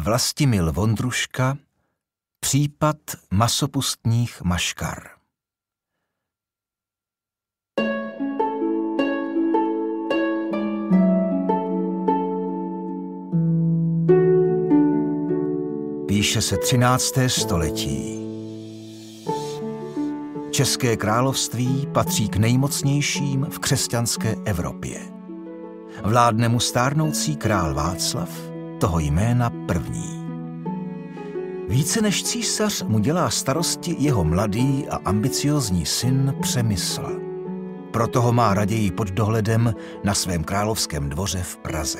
Vlastimil Vondruška Případ masopustních maškar Píše se 13. století. České království patří k nejmocnějším v křesťanské Evropě. Vládne mu stárnoucí král Václav – toho jména první. Více než císař mu dělá starosti jeho mladý a ambiciozní syn Přemysl. Proto ho má raději pod dohledem na svém královském dvoře v Praze.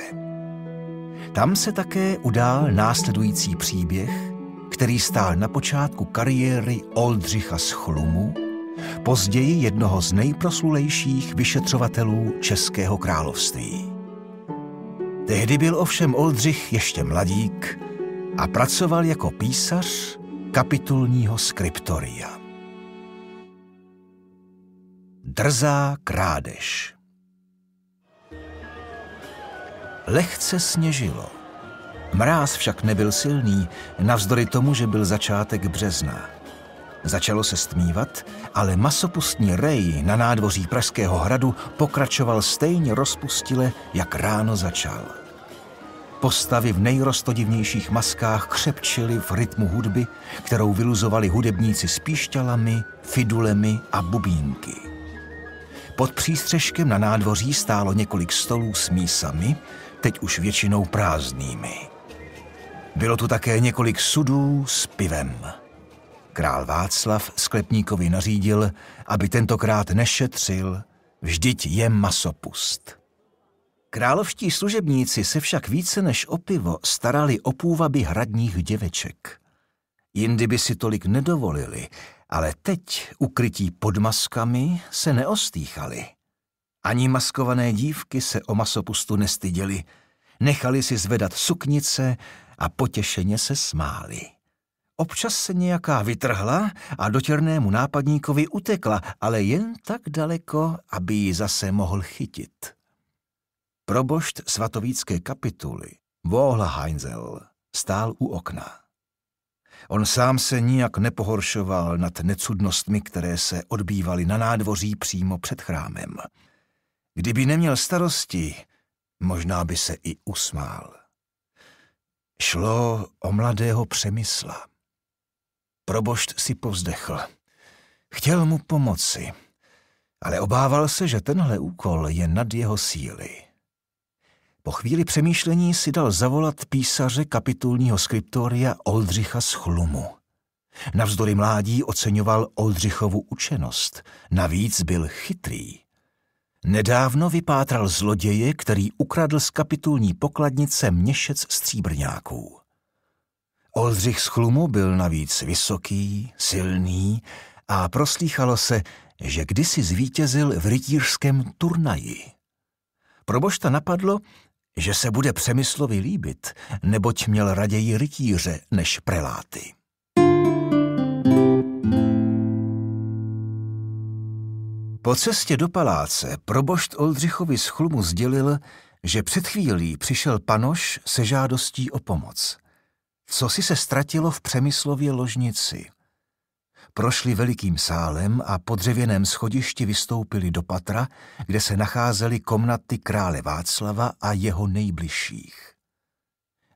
Tam se také udál následující příběh, který stál na počátku kariéry Oldřicha z Chlumu, později jednoho z nejproslulejších vyšetřovatelů Českého království. Tehdy byl ovšem Oldřich ještě mladík a pracoval jako písař kapitulního skriptoria. Drzá krádež Lehce sněžilo. Mráz však nebyl silný, navzdory tomu, že byl začátek března. Začalo se stmívat, ale masopustní rej na nádvoří Pražského hradu pokračoval stejně rozpustile, jak ráno začal. Postavy v nejrostodivnějších maskách křepčily v rytmu hudby, kterou vyluzovali hudebníci s píšťalami, fidulemi a bubínky. Pod přístřežkem na nádvoří stálo několik stolů s mísami, teď už většinou prázdnými. Bylo tu také několik sudů s pivem. Král Václav sklepníkovi nařídil, aby tentokrát nešetřil, vždyť je masopust. Královští služebníci se však více než o pivo starali o půvaby hradních děveček. Jindy by si tolik nedovolili, ale teď, ukrytí pod maskami, se neostýchali. Ani maskované dívky se o masopustu nestyděli, nechali si zvedat suknice a potěšeně se smáli. Občas se nějaká vytrhla a černému nápadníkovi utekla, ale jen tak daleko, aby ji zase mohl chytit. Probošt svatovícké kapituly, Vohla Heinzel, stál u okna. On sám se nijak nepohoršoval nad necudnostmi, které se odbývaly na nádvoří přímo před chrámem. Kdyby neměl starosti, možná by se i usmál. Šlo o mladého přemysla. Probošt si povzdechl. Chtěl mu pomoci, ale obával se, že tenhle úkol je nad jeho síly. Po chvíli přemýšlení si dal zavolat písaře kapitulního skriptoria Oldřicha z Chlumu. Navzdory mládí oceňoval Oldřichovu učenost, navíc byl chytrý. Nedávno vypátral zloděje, který ukradl z kapitulní pokladnice měšec stříbrňáků. Oldřich z chlumu byl navíc vysoký, silný a proslýchalo se, že kdysi zvítězil v rytířském turnaji. Probošta napadlo, že se bude Přemyslovi líbit, neboť měl raději rytíře než preláty. Po cestě do paláce probošt Oldřichovi z chlumu sdělil, že před chvílí přišel panoš se žádostí o pomoc – co si se ztratilo v Přemyslově ložnici. Prošli velikým sálem a po dřevěném schodišti vystoupili do patra, kde se nacházely komnaty krále Václava a jeho nejbližších.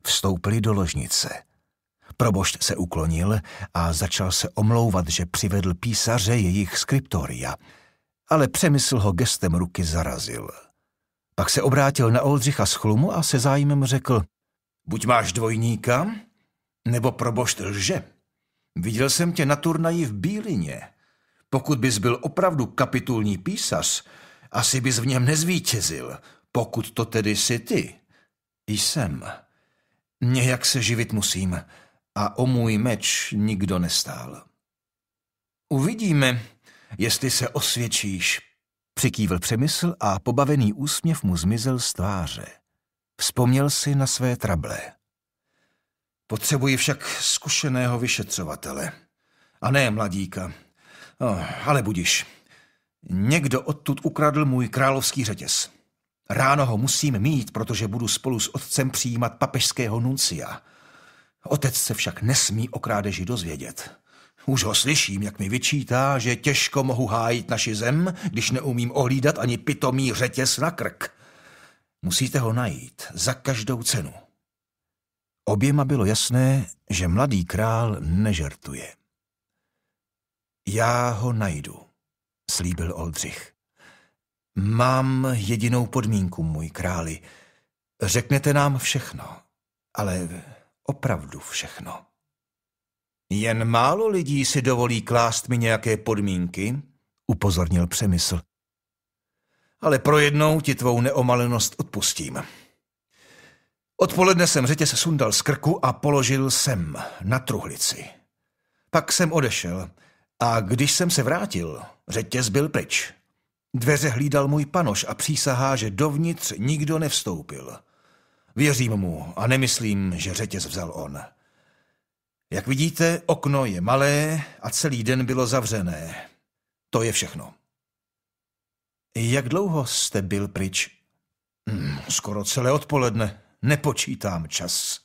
Vstoupili do ložnice. Probošť se uklonil a začal se omlouvat, že přivedl písaře jejich skriptoria, ale Přemysl ho gestem ruky zarazil. Pak se obrátil na Oldřicha z chlumu a se zájmem řekl – Buď máš dvojníka, nebo probošt lže. Viděl jsem tě na turnaji v Bílině. Pokud bys byl opravdu kapitulní písař, asi bys v něm nezvítězil, pokud to tedy jsi ty. Jsem. Nějak se živit musím a o můj meč nikdo nestál. Uvidíme, jestli se osvědčíš. Přikývl přemysl a pobavený úsměv mu zmizel z tváře. Vzpomněl si na své trable. Potřebuji však zkušeného vyšetřovatele. A ne mladíka. No, ale budiš. Někdo odtud ukradl můj královský řetěz. Ráno ho musím mít, protože budu spolu s otcem přijímat papežského nuncia. Otec se však nesmí o krádeži dozvědět. Už ho slyším, jak mi vyčítá, že těžko mohu hájit naši zem, když neumím ohlídat ani pitomý řetěz na krk. Musíte ho najít za každou cenu. Oběma bylo jasné, že mladý král nežertuje. Já ho najdu, slíbil Oldřich. Mám jedinou podmínku, můj králi. Řeknete nám všechno, ale opravdu všechno. Jen málo lidí si dovolí klást mi nějaké podmínky, upozornil Přemysl. Ale pro jednou ti tvou neomalenost odpustím. Odpoledne jsem řetěz sundal z krku a položil sem, na truhlici. Pak jsem odešel a když jsem se vrátil, řetěz byl pryč. Dveře hlídal můj panoš a přísahá, že dovnitř nikdo nevstoupil. Věřím mu a nemyslím, že řetěz vzal on. Jak vidíte, okno je malé a celý den bylo zavřené. To je všechno. Jak dlouho jste byl pryč? Hmm, skoro celé odpoledne nepočítám čas.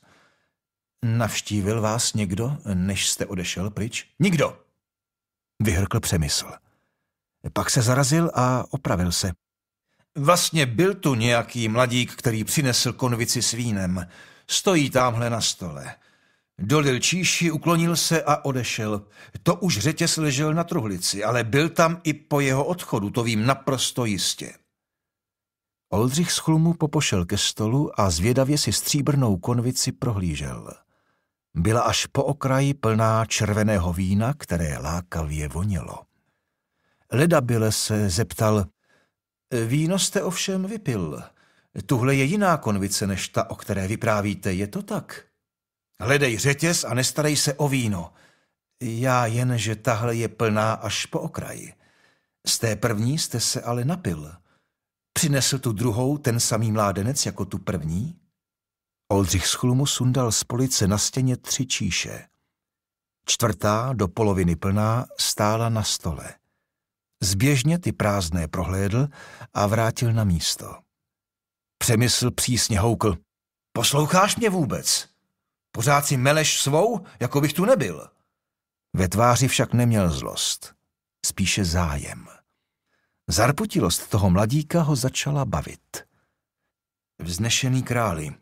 Navštívil vás někdo, než jste odešel pryč? Nikdo! Vyhrkl přemysl. Pak se zarazil a opravil se. Vlastně byl tu nějaký mladík, který přinesl konvici s vínem. Stojí tamhle na stole. Dolil číši, uklonil se a odešel. To už řetěz ležel na truhlici, ale byl tam i po jeho odchodu, to vím naprosto jistě. Oldřich z chlumu popošel ke stolu a zvědavě si stříbrnou konvici prohlížel. Byla až po okraji plná červeného vína, které lákavě vonělo. Leda byle se zeptal, víno jste ovšem vypil. Tuhle je jiná konvice než ta, o které vyprávíte, je to tak? Hledej řetěz a nestarej se o víno. Já jen, že tahle je plná až po okraji. Z té první jste se ale napil. Přinesl tu druhou ten samý mládenec jako tu první? Oldřich z chlumu sundal z police na stěně tři číše. Čtvrtá, do poloviny plná, stála na stole. Zběžně ty prázdné prohlédl a vrátil na místo. Přemysl přísně houkl. Posloucháš mě vůbec? Pořád si meleš svou, jako bych tu nebyl. Ve tváři však neměl zlost, spíše zájem. Zarputilost toho mladíka ho začala bavit. Vznešený králi,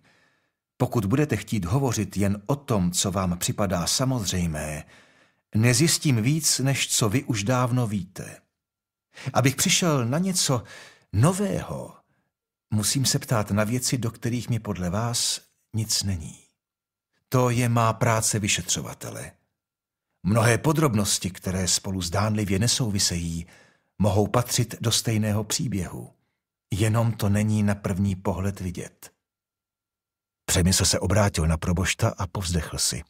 pokud budete chtít hovořit jen o tom, co vám připadá samozřejmé, nezjistím víc, než co vy už dávno víte. Abych přišel na něco nového, musím se ptát na věci, do kterých mi podle vás nic není. To je má práce vyšetřovatele. Mnohé podrobnosti, které spolu zdánlivě nesouvisejí, mohou patřit do stejného příběhu, jenom to není na první pohled vidět. Přemysl se obrátil na probošta a povzdechl si.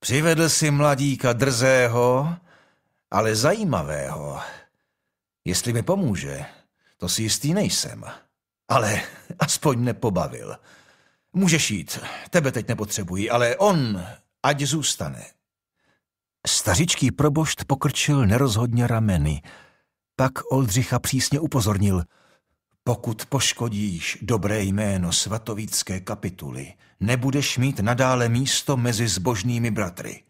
Přivedl si mladíka drzého, ale zajímavého. Jestli mi pomůže, to si jistý nejsem. Ale aspoň nepobavil. Můžeš jít, tebe teď nepotřebuji, ale on ať zůstane. Stařičký probošt pokrčil nerozhodně rameny, pak Oldřicha přísně upozornil. Pokud poškodíš dobré jméno svatovické kapituly, nebudeš mít nadále místo mezi zbožnými bratry.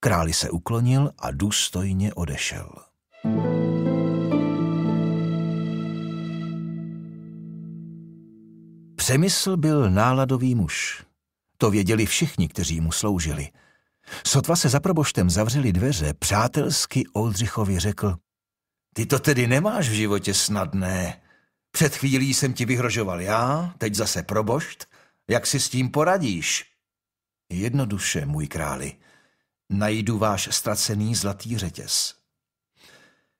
Králi se uklonil a důstojně odešel. Přemysl byl náladový muž. To věděli všichni, kteří mu sloužili. Sotva se za proboštem zavřeli dveře, přátelsky Oldřichovi řekl – ty to tedy nemáš v životě snadné. Před chvílí jsem ti vyhrožoval já, teď zase probošt. Jak si s tím poradíš? Jednoduše, můj králi. Najdu váš ztracený zlatý řetěz.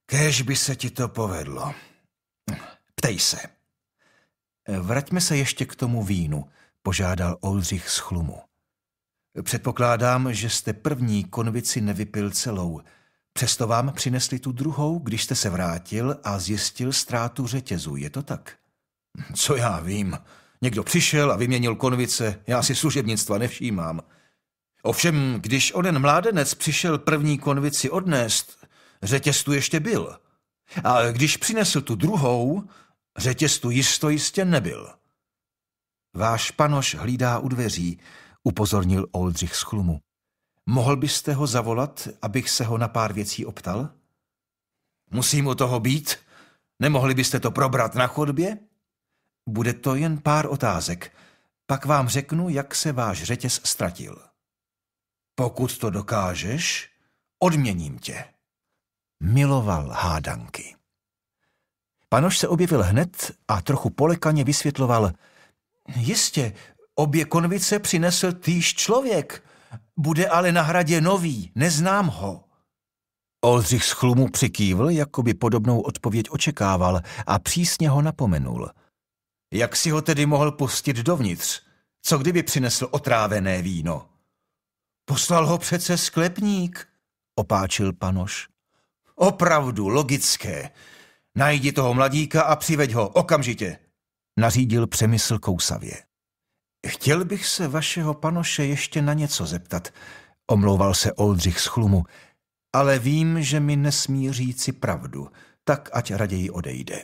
Kéž by se ti to povedlo. Ptej se. Vraťme se ještě k tomu vínu, požádal Oldřich z chlumu. Předpokládám, že jste první konvici nevypil celou, Přesto vám přinesli tu druhou, když jste se vrátil a zjistil ztrátu řetězu, je to tak? Co já vím. Někdo přišel a vyměnil konvice, já si služebnictva nevšímám. Ovšem, když onen mládenec přišel první konvici odnést, řetěz tu ještě byl. A když přinesl tu druhou, řetěz tu jisto jistě nebyl. Váš panoš hlídá u dveří, upozornil Oldřich z chlumu. Mohl byste ho zavolat, abych se ho na pár věcí optal? Musím u toho být? Nemohli byste to probrat na chodbě? Bude to jen pár otázek. Pak vám řeknu, jak se váš řetěz ztratil. Pokud to dokážeš, odměním tě. Miloval hádanky. Panoš se objevil hned a trochu polekaně vysvětloval. Jistě, obě konvice přinesl týž člověk. Bude ale na hradě nový, neznám ho. Oldřich z chlumu přikývl, jako by podobnou odpověď očekával a přísně ho napomenul. Jak si ho tedy mohl pustit dovnitř? Co kdyby přinesl otrávené víno? Poslal ho přece sklepník, opáčil panoš. Opravdu logické. Najdi toho mladíka a přiveď ho okamžitě, nařídil přemysl kousavě. Chtěl bych se vašeho panoše ještě na něco zeptat, omlouval se Oldřich z chlumu, ale vím, že mi nesmí říci pravdu, tak ať raději odejde.